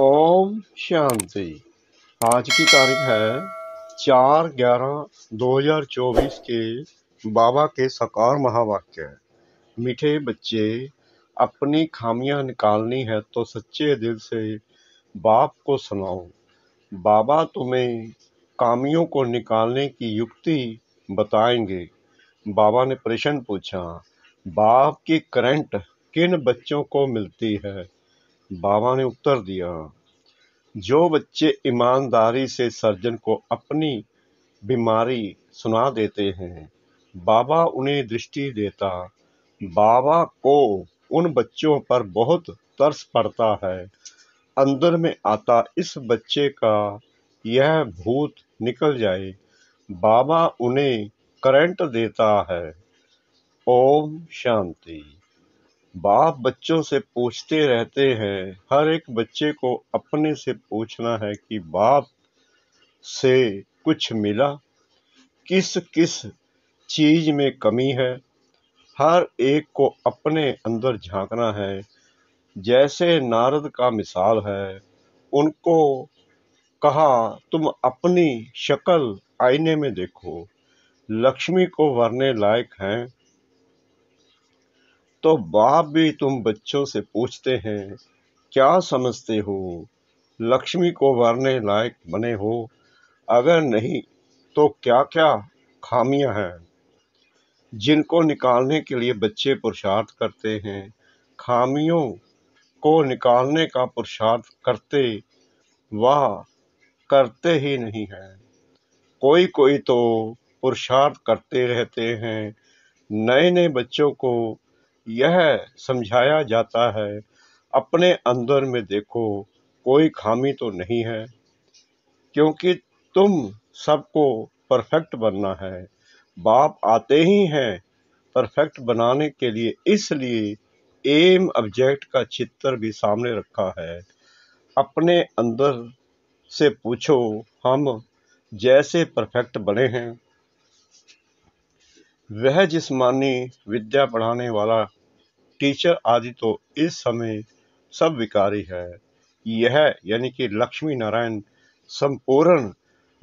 ओम शांति आज की तारीख है चार ग्यारह दो हजार चौबीस के बाबा के सकार महावाक्य मीठे बच्चे अपनी खामियां निकालनी है तो सच्चे दिल से बाप को सुनाओ बाबा तुम्हें कामियों को निकालने की युक्ति बताएंगे बाबा ने प्रश्न पूछा बाप की करंट किन बच्चों को मिलती है बाबा ने उत्तर दिया जो बच्चे ईमानदारी से सर्जन को अपनी बीमारी सुना देते हैं बाबा उन्हें दृष्टि देता बाबा को उन बच्चों पर बहुत तरस पड़ता है अंदर में आता इस बच्चे का यह भूत निकल जाए बाबा उन्हें करंट देता है ओम शांति बाप बच्चों से पूछते रहते हैं हर एक बच्चे को अपने से पूछना है कि बाप से कुछ मिला किस किस चीज़ में कमी है हर एक को अपने अंदर झांकना है जैसे नारद का मिसाल है उनको कहा तुम अपनी शक्ल आईने में देखो लक्ष्मी को वरने लायक हैं तो बाप भी तुम बच्चों से पूछते हैं क्या समझते हो लक्ष्मी को वरने लायक बने हो अगर नहीं तो क्या क्या खामियां हैं जिनको निकालने के लिए बच्चे पुरुषार्थ करते हैं खामियों को निकालने का पुरुषार्थ करते वह करते ही नहीं हैं कोई कोई तो पुरुषार्थ करते रहते हैं नए नए बच्चों को यह समझाया जाता है अपने अंदर में देखो कोई खामी तो नहीं है क्योंकि तुम सबको परफेक्ट बनना है बाप आते ही हैं परफेक्ट बनाने के लिए इसलिए एम ऑब्जेक्ट का चित्र भी सामने रखा है अपने अंदर से पूछो हम जैसे परफेक्ट बने हैं वह जिस्मानी विद्या पढ़ाने वाला टीचर आदि तो इस समय सब विकारी है यह यानी कि लक्ष्मी नारायण संपूर्ण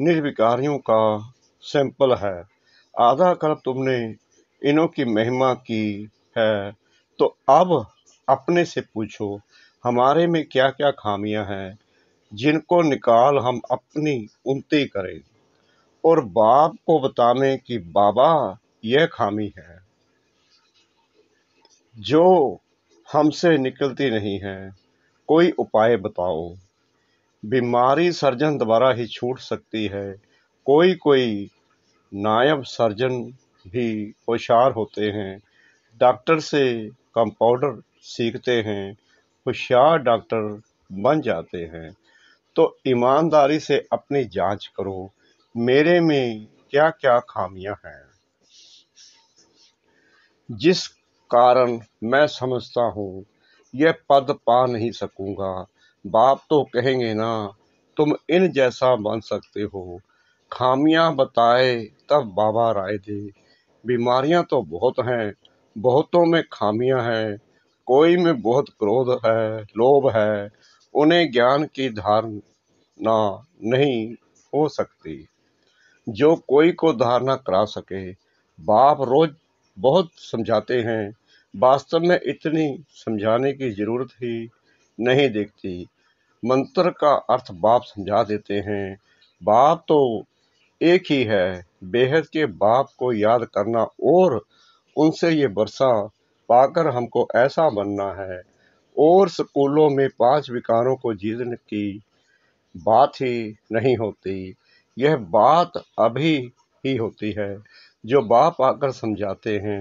निर्विकारियों का सैंपल है आधा कल्प तुमने इनों की महिमा की है तो अब अपने से पूछो हमारे में क्या क्या खामियां हैं जिनको निकाल हम अपनी उन्नति करें और बाप को बताने कि बाबा यह खामी है जो हमसे निकलती नहीं है कोई उपाय बताओ बीमारी सर्जन द्वारा ही छूट सकती है कोई कोई नायब सर्जन भी होशियार होते हैं डॉक्टर से कंपाउंडर सीखते हैं होशियार डॉक्टर बन जाते हैं तो ईमानदारी से अपनी जांच करो मेरे में क्या क्या खामियां हैं जिस कारण मैं समझता हूँ यह पद पा नहीं सकूँगा बाप तो कहेंगे ना तुम इन जैसा बन सकते हो खामियां बताए तब बाबा राय दे बीमारियां तो बहुत हैं बहुतों में खामियां हैं कोई में बहुत क्रोध है लोभ है उन्हें ज्ञान की धारणा नहीं हो सकती जो कोई को धारणा करा सके बाप रोज बहुत समझाते हैं वास्तव में इतनी समझाने की ज़रूरत ही नहीं देखती मंत्र का अर्थ बाप समझा देते हैं बाप तो एक ही है बेहद के बाप को याद करना और उनसे ये वर्षा पाकर हमको ऐसा बनना है और स्कूलों में पांच विकारों को जीतने की बात ही नहीं होती यह बात अभी ही होती है जो बाप आकर समझाते हैं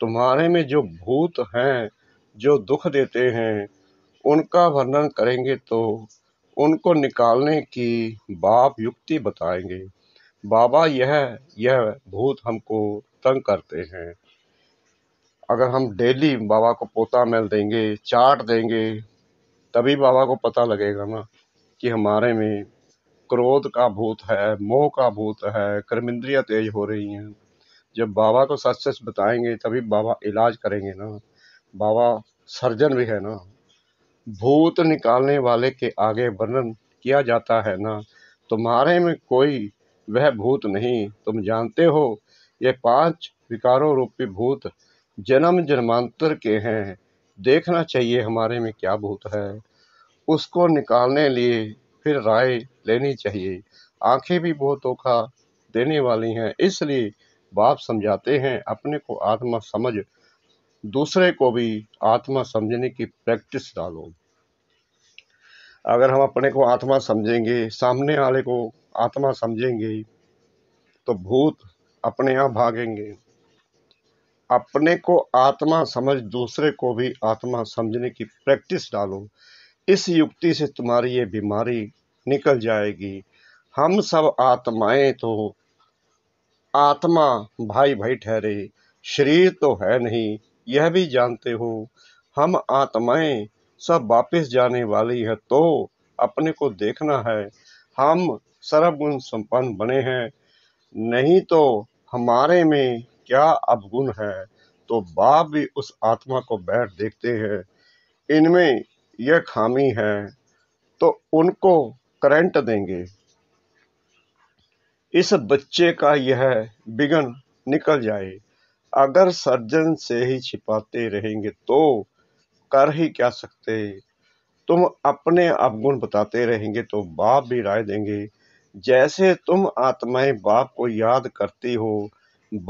तुम्हारे में जो भूत हैं जो दुख देते हैं उनका वर्णन करेंगे तो उनको निकालने की बाप युक्ति बताएंगे बाबा यह यह भूत हमको तंग करते हैं अगर हम डेली बाबा को पोता मेल देंगे चाट देंगे तभी बाबा को पता लगेगा ना कि हमारे में क्रोध का भूत है मोह का भूत है कर्मिंद्रियाँ तेज हो रही हैं जब बाबा को सच सच बताएंगे तभी बाबा इलाज करेंगे ना बाबा सर्जन भी है ना भूत निकालने वाले के आगे वर्णन किया जाता है ना तुम्हारे में कोई वह भूत नहीं तुम जानते हो ये पांच विकारों रूपी भूत जन्म जन्मांतर के हैं देखना चाहिए हमारे में क्या भूत है उसको निकालने लिए फिर राय लेनी चाहिए आंखें भी बहुत धोखा देने वाली हैं इसलिए बाप समझाते हैं अपने को आत्मा समझ दूसरे को भी आत्मा समझने की प्रैक्टिस डालो अगर हम अपने को आत्मा समझेंगे सामने वाले को आत्मा समझेंगे तो भूत अपने आप भागेंगे अपने को आत्मा समझ दूसरे को भी आत्मा समझने की प्रैक्टिस डालो इस युक्ति से तुम्हारी ये बीमारी निकल जाएगी हम सब आत्माएं तो आत्मा भाई भाई ठहरे शरीर तो है नहीं यह भी जानते हो हम आत्माएं सब वापस जाने वाली है तो अपने को देखना है हम सर्वगुण संपन्न बने हैं नहीं तो हमारे में क्या अवगुण है तो बाप भी उस आत्मा को बैठ देखते हैं इनमें यह खामी है तो उनको करंट देंगे इस बच्चे का यह विघन निकल जाए अगर सर्जन से ही छिपाते रहेंगे तो कर ही क्या सकते तुम अपने अवगुण बताते रहेंगे तो बाप भी राय देंगे जैसे तुम आत्माएं बाप को याद करती हो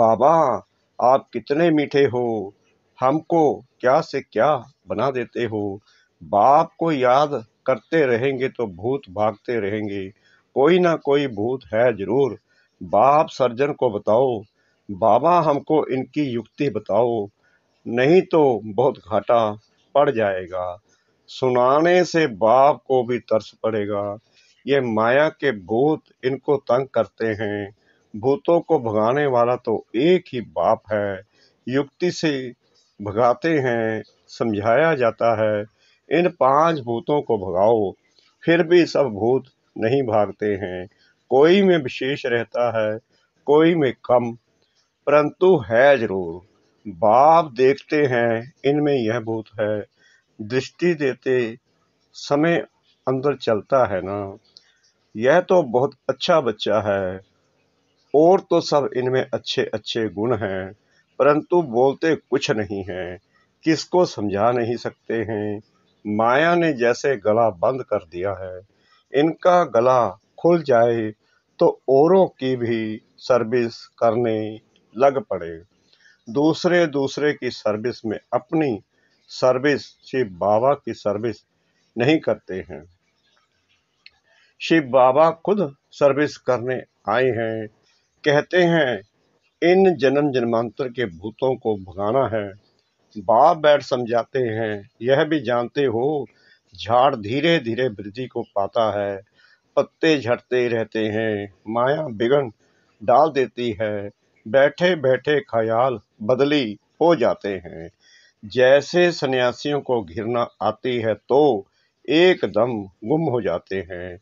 बाबा आप कितने मीठे हो हमको क्या से क्या बना देते हो बाप को याद करते रहेंगे तो भूत भागते रहेंगे कोई ना कोई भूत है जरूर बाप सर्जन को बताओ बाबा हमको इनकी युक्ति बताओ नहीं तो बहुत घाटा पड़ जाएगा सुनाने से बाप को भी तरस पड़ेगा ये माया के भूत इनको तंग करते हैं भूतों को भगाने वाला तो एक ही बाप है युक्ति से भगाते हैं समझाया जाता है इन पांच भूतों को भगाओ फिर भी सब भूत नहीं भागते हैं कोई में विशेष रहता है कोई में कम परंतु है जरूर बाप देखते हैं इनमें यह बहुत है दृष्टि देते समय अंदर चलता है ना यह तो बहुत अच्छा बच्चा है और तो सब इनमें अच्छे अच्छे गुण हैं परंतु बोलते कुछ नहीं हैं किसको समझा नहीं सकते हैं माया ने जैसे गला बंद कर दिया है इनका गला खुल जाए तो औरों की भी सर्विस करने लग पड़े दूसरे दूसरे की सर्विस में अपनी सर्विस शिव बाबा की सर्विस नहीं करते हैं शिव बाबा खुद सर्विस करने आए हैं कहते हैं इन जन्म जन्मांतर के भूतों को भगाना है बाप बैठ समझाते हैं यह भी जानते हो झाड़ धीरे धीरे वृद्धि को पाता है पत्ते झड़ते रहते हैं माया बिगन डाल देती है बैठे बैठे ख्याल बदली हो जाते हैं जैसे सन्यासियों को घिरना आती है तो एकदम गुम हो जाते हैं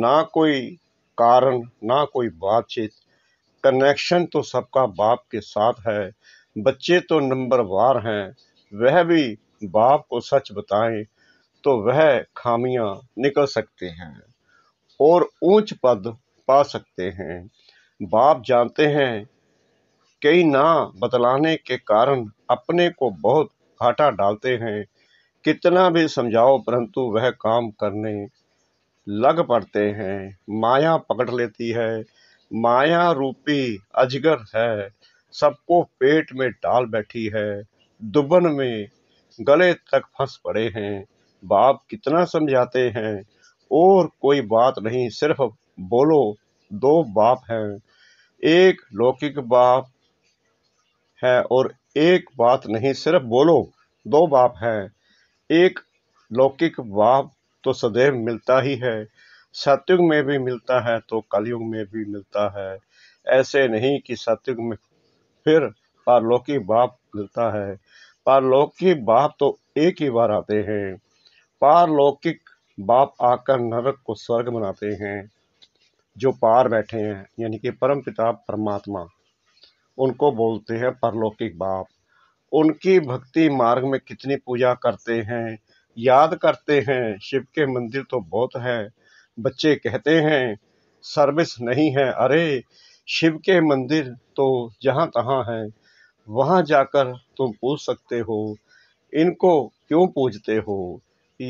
ना कोई कारण ना कोई बातचीत कनेक्शन तो सबका बाप के साथ है बच्चे तो नंबरवार हैं वह भी बाप को सच बताएं तो वह खामियां निकल सकते हैं और ऊंच पद पा सकते हैं बाप जानते हैं कई ना बतलाने के कारण अपने को बहुत घाटा डालते हैं कितना भी समझाओ परंतु वह काम करने लग पड़ते हैं माया पकड़ लेती है माया रूपी अजगर है सबको पेट में डाल बैठी है दुबन में गले तक फंस पड़े हैं बाप कितना समझाते हैं और कोई बात नहीं सिर्फ बोलो दो बाप हैं एक लौकिक बाप है और एक बात नहीं सिर्फ बोलो दो बाप हैं एक लौकिक बाप तो सदैव मिलता ही है सतयुग में भी मिलता है तो कलयुग में भी मिलता है ऐसे नहीं कि सतयुग में फिर पारलौकिक बाप मिलता है पारलौकिक बाप तो एक ही बार आते हैं पारलौकिक बाप आकर नरक को स्वर्ग बनाते हैं जो पार बैठे हैं यानी कि परम पिता परमात्मा उनको बोलते हैं परलौकिक बाप उनकी भक्ति मार्ग में कितनी पूजा करते हैं याद करते हैं शिव के मंदिर तो बहुत है बच्चे कहते हैं सर्विस नहीं है अरे शिव के मंदिर तो जहाँ तहाँ है वहाँ जाकर तुम पूछ सकते हो इनको क्यों पूजते हो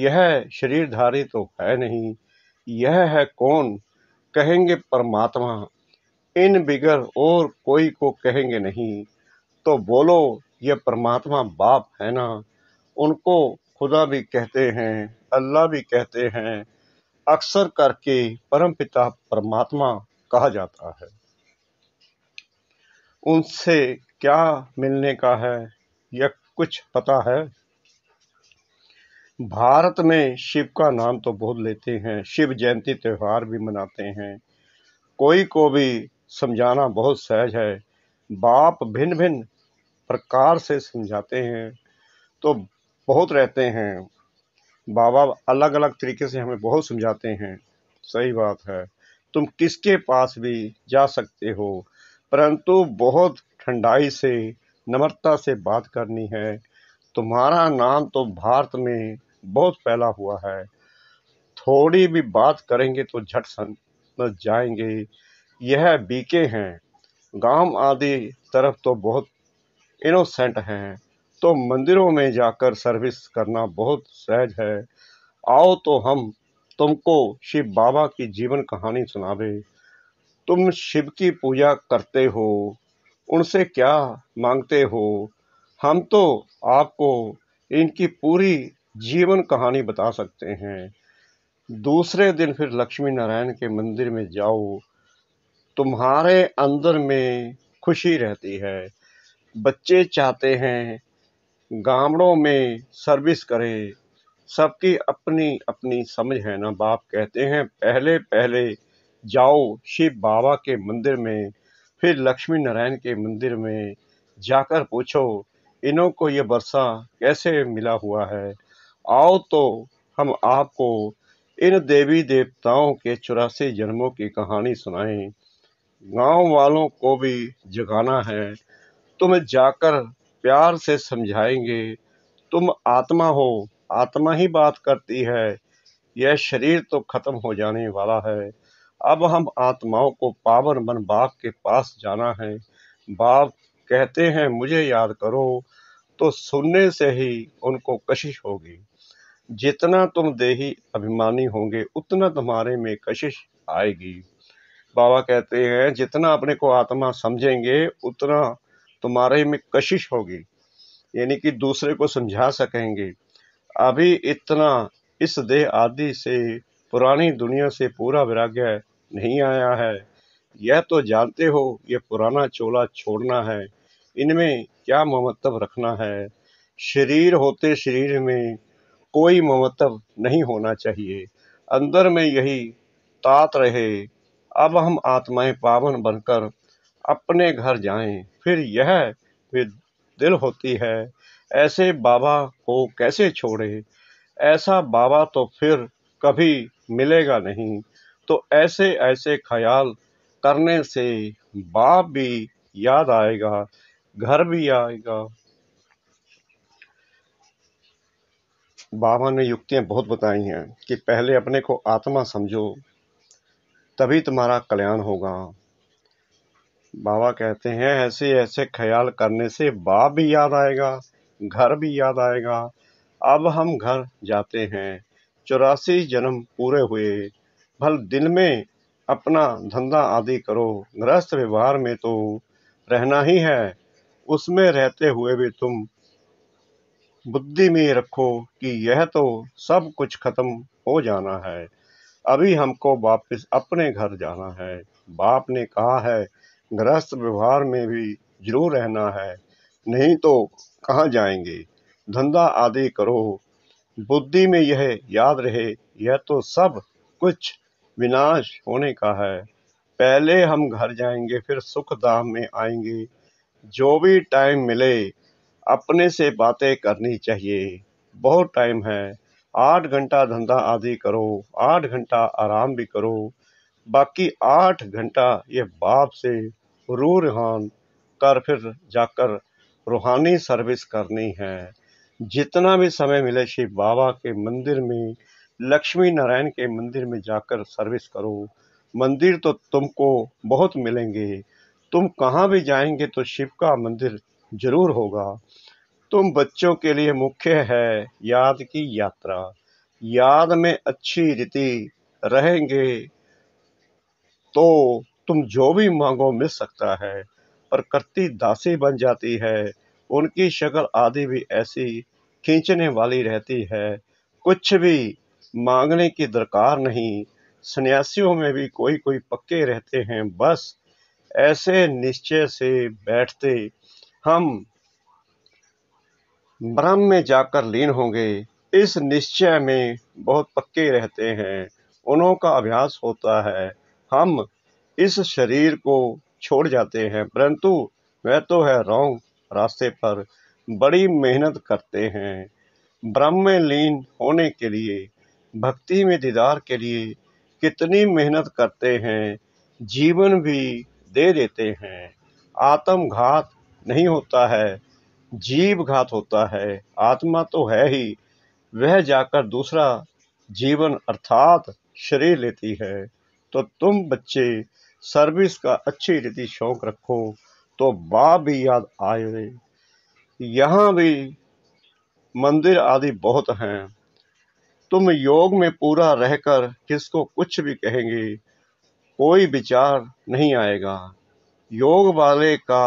यह शरीरधारी तो है नहीं यह है कौन कहेंगे परमात्मा इन बिगर और कोई को कहेंगे नहीं तो बोलो यह परमात्मा बाप है ना उनको खुदा भी कहते हैं अल्लाह भी कहते हैं अक्सर करके परम पिता परमात्मा कहा जाता है उनसे क्या मिलने का है या कुछ पता है भारत में शिव का नाम तो बहुत लेते हैं शिव जयंती त्यौहार भी मनाते हैं कोई को भी समझाना बहुत सहज है बाप भिन्न भिन्न प्रकार से समझाते हैं तो बहुत रहते हैं बाबा अलग अलग तरीके से हमें बहुत समझाते हैं सही बात है तुम किसके पास भी जा सकते हो परंतु बहुत ठंडाई से नम्रता से बात करनी है तुम्हारा नाम तो भारत में बहुत फैला हुआ है थोड़ी भी बात करेंगे तो झट सन जाएंगे यह बीके हैं गांव आदि तरफ तो बहुत इनोसेंट हैं तो मंदिरों में जाकर सर्विस करना बहुत सहज है आओ तो हम तुमको शिव बाबा की जीवन कहानी सुनावे तुम शिव की पूजा करते हो उनसे क्या मांगते हो हम तो आपको इनकी पूरी जीवन कहानी बता सकते हैं दूसरे दिन फिर लक्ष्मी नारायण के मंदिर में जाओ तुम्हारे अंदर में खुशी रहती है बच्चे चाहते हैं गामड़ों में सर्विस करें सबकी अपनी अपनी समझ है ना बाप कहते हैं पहले पहले जाओ शिव बाबा के मंदिर में फिर लक्ष्मी नारायण के मंदिर में जाकर पूछो इन्हों को ये वर्षा कैसे मिला हुआ है आओ तो हम आपको इन देवी देवताओं के चौरासी जन्मों की कहानी सुनाएं गांव वालों को भी जगाना है तुम जाकर प्यार से समझाएंगे तुम आत्मा हो आत्मा ही बात करती है यह शरीर तो खत्म हो जाने वाला है अब हम आत्माओं को पावन मन बाप के पास जाना है बाप कहते हैं मुझे याद करो तो सुनने से ही उनको कशिश होगी जितना तुम देही अभिमानी होंगे उतना तुम्हारे में कशिश आएगी बाबा कहते हैं जितना अपने को आत्मा समझेंगे उतना तुम्हारे में कशिश होगी यानी कि दूसरे को समझा सकेंगे अभी इतना इस देह आदि से पुरानी दुनिया से पूरा वैराग्य नहीं आया है यह तो जानते हो यह पुराना चोला छोड़ना है इनमें क्या ममत्व रखना है शरीर होते शरीर में कोई ममत्व नहीं होना चाहिए अंदर में यही तात रहे अब हम आत्माएं पावन बनकर अपने घर जाएं फिर यह भी दिल होती है ऐसे बाबा को कैसे छोड़े ऐसा बाबा तो फिर कभी मिलेगा नहीं तो ऐसे ऐसे ख्याल करने से बाप भी याद आएगा घर भी आएगा बाबा ने युक्तियाँ बहुत बताई हैं कि पहले अपने को आत्मा समझो तभी तुम्हारा कल्याण होगा बाबा कहते हैं ऐसे ऐसे ख्याल करने से बाप भी याद आएगा घर भी याद आएगा अब हम घर जाते हैं चौरासी जन्म पूरे हुए भल दिन में अपना धंधा आदि करो गृहस्थ व्यवहार में तो रहना ही है उसमें रहते हुए भी तुम बुद्धि में रखो कि यह तो सब कुछ खत्म हो जाना है अभी हमको वापस अपने घर जाना है बाप ने कहा है गृहस्थ व्यवहार में भी जरूर रहना है नहीं तो कहाँ जाएंगे धंधा आदि करो बुद्धि में यह याद रहे यह तो सब कुछ विनाश होने का है पहले हम घर जाएंगे फिर सुख धाम में आएंगे जो भी टाइम मिले अपने से बातें करनी चाहिए बहुत टाइम है आठ घंटा धंधा आदि करो आठ घंटा आराम भी करो बाकी आठ घंटा ये बाप से रू रिहान कर फिर जाकर रूहानी सर्विस करनी है जितना भी समय मिले शिव बाबा के मंदिर में लक्ष्मी नारायण के मंदिर में जाकर सर्विस करो मंदिर तो तुमको बहुत मिलेंगे तुम कहाँ भी जाएंगे तो शिव का मंदिर जरूर होगा तुम बच्चों के लिए मुख्य है याद की यात्रा याद में अच्छी रीति रहेंगे तो तुम जो भी मांगो मिल सकता है प्रकृति दासी बन जाती है उनकी शक्ल आदि भी ऐसी खींचने वाली रहती है कुछ भी मांगने की दरकार नहीं सन्यासियों में भी कोई कोई पक्के रहते हैं बस ऐसे निश्चय से बैठते हम ब्रह्म में जाकर लीन होंगे इस निश्चय में बहुत पक्के रहते हैं उन्हों का अभ्यास होता है हम इस शरीर को छोड़ जाते हैं परंतु वह तो है रॉन्ग रास्ते पर बड़ी मेहनत करते हैं ब्रह्म में लीन होने के लिए भक्ति में दीदार के लिए कितनी मेहनत करते हैं जीवन भी दे देते हैं आत्मघात नहीं होता है जीव घात होता है आत्मा तो है ही वह जाकर दूसरा जीवन अर्थात शरीर लेती है तो तुम बच्चे सर्विस का अच्छी रीति शौक रखो तो बाप भी याद आए यहाँ भी मंदिर आदि बहुत हैं तुम योग में पूरा रहकर किसको कुछ भी कहेंगे कोई विचार नहीं आएगा योग वाले का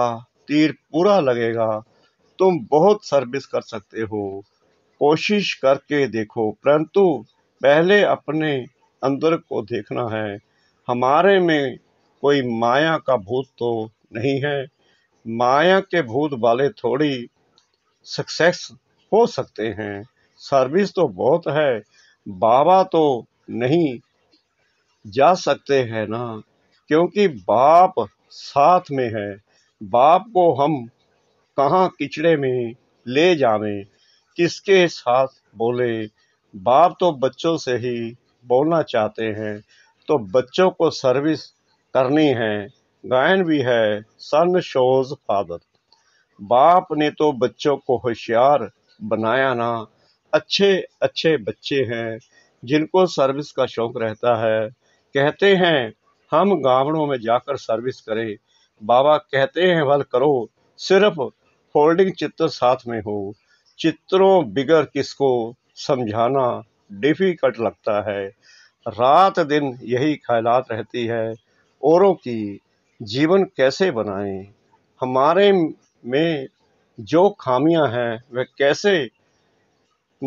तीर पूरा लगेगा तुम बहुत सर्विस कर सकते हो कोशिश करके देखो परंतु पहले अपने अंदर को देखना है हमारे में कोई माया का भूत तो नहीं है माया के भूत वाले थोड़ी सक्सेस हो सकते हैं सर्विस तो बहुत है बाबा तो नहीं जा सकते हैं ना क्योंकि बाप साथ में है बाप को हम कहाँ किचड़े में ले जावें किसके साथ बोले बाप तो बच्चों से ही बोलना चाहते हैं तो बच्चों को सर्विस करनी है गायन भी है सन शोज फादर बाप ने तो बच्चों को होशियार बनाया ना अच्छे अच्छे बच्चे हैं जिनको सर्विस का शौक रहता है कहते हैं हम गांवड़ों में जाकर सर्विस करें बाबा कहते हैं भल करो सिर्फ फोल्डिंग चित्र साथ में हो चित्रों बिगर किसको समझाना डिफिकल्ट लगता है रात दिन यही ख्यालात रहती है औरों की जीवन कैसे बनाएं हमारे में जो खामियां हैं वह कैसे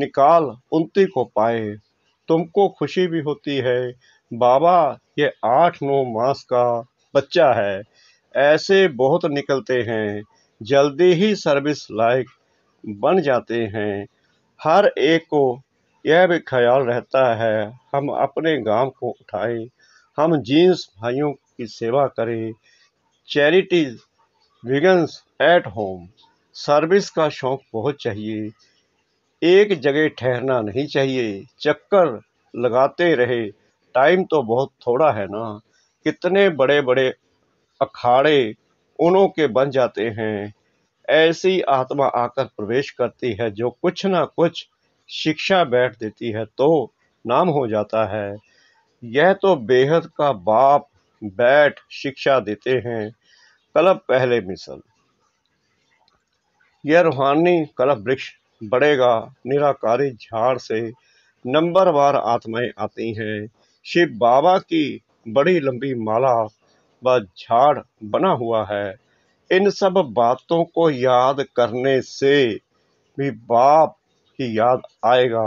निकाल उनती को पाए तुमको खुशी भी होती है बाबा ये आठ नौ मास का बच्चा है ऐसे बहुत निकलते हैं जल्दी ही सर्विस लायक बन जाते हैं हर एक को यह भी ख्याल रहता है हम अपने गांव को उठाएं हम जींस भाइयों की सेवा करें charities begins at home service का शौक बहुत चाहिए एक जगह ठहरना नहीं चाहिए चक्कर लगाते रहे टाइम तो बहुत थोड़ा है ना कितने बड़े बड़े अखाड़े उनों के बन जाते हैं ऐसी आत्मा आकर प्रवेश करती है जो कुछ ना कुछ शिक्षा बैठ देती है तो नाम हो जाता है यह तो बेहद का बाप बैठ शिक्षा देते हैं कलब पहले मिसल यह रूहानी कलब वृक्ष बढ़ेगा निराकारी झाड़ से नंबर वार आत्माएं आती हैं शिव बाबा की बड़ी लंबी माला व झाड़ बना हुआ है इन सब बातों को याद करने से भी बाप की याद आएगा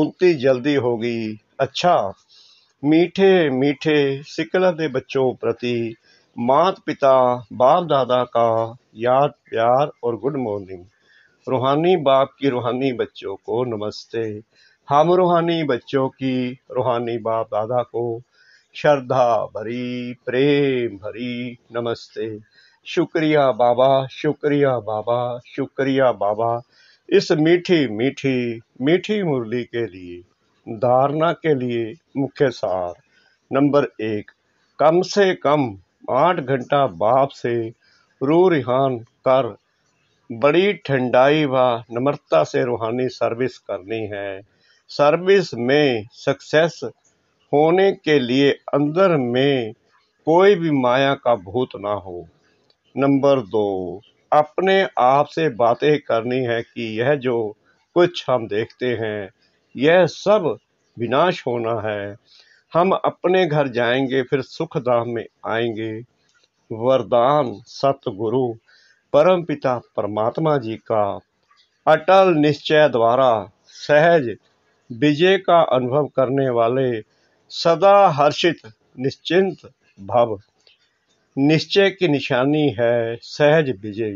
उनती जल्दी होगी अच्छा मीठे मीठे सिकल के बच्चों प्रति मात पिता बाप दादा का याद प्यार और गुड मॉर्निंग रूहानी बाप की रूहानी बच्चों को नमस्ते हम रूहानी बच्चों की रूहानी बाप दादा को श्रद्धा भरी प्रेम भरी नमस्ते शुक्रिया बाबा शुक्रिया बाबा शुक्रिया बाबा इस मीठी मीठी मीठी मुरली के लिए धारणा के लिए मुख्य सार नंबर एक कम से कम आठ घंटा बाप से रू रिहान कर बड़ी ठंडाई व नम्रता से रूहानी सर्विस करनी है सर्विस में सक्सेस होने के लिए अंदर में कोई भी माया का भूत ना हो नंबर दो अपने आप से बातें करनी है कि यह जो कुछ हम देखते हैं यह सब विनाश होना है हम अपने घर जाएंगे फिर सुख धाम में आएंगे वरदान सतगुरु परम पिता परमात्मा जी का अटल निश्चय द्वारा सहज विजय का अनुभव करने वाले सदा हर्षित निश्चिंत भव निश्चय की निशानी है सहज विजय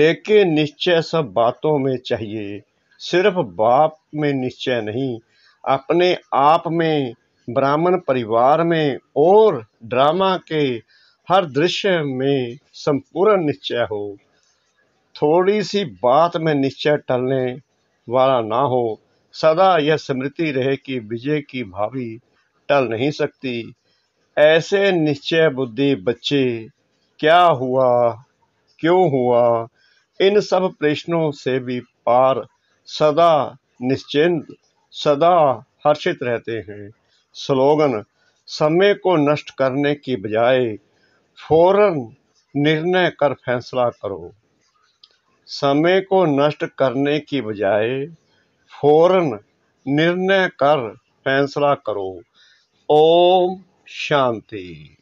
लेके निश्चय सब बातों में चाहिए सिर्फ बाप में निश्चय नहीं अपने आप में ब्राह्मण परिवार में और ड्रामा के हर दृश्य में संपूर्ण निश्चय हो थोड़ी सी बात में निश्चय टलने वाला ना हो सदा यह स्मृति रहे कि विजय की भावी टल नहीं सकती ऐसे निश्चय बुद्धि बच्चे क्या हुआ क्यों हुआ इन सब प्रश्नों से भी पार सदा निश्चिंत सदा हर्षित रहते हैं स्लोगन समय को नष्ट करने की बजाय फौरन निर्णय कर फैसला करो समय को नष्ट करने की बजाय फौरन निर्णय कर फैसला करो ओम शांति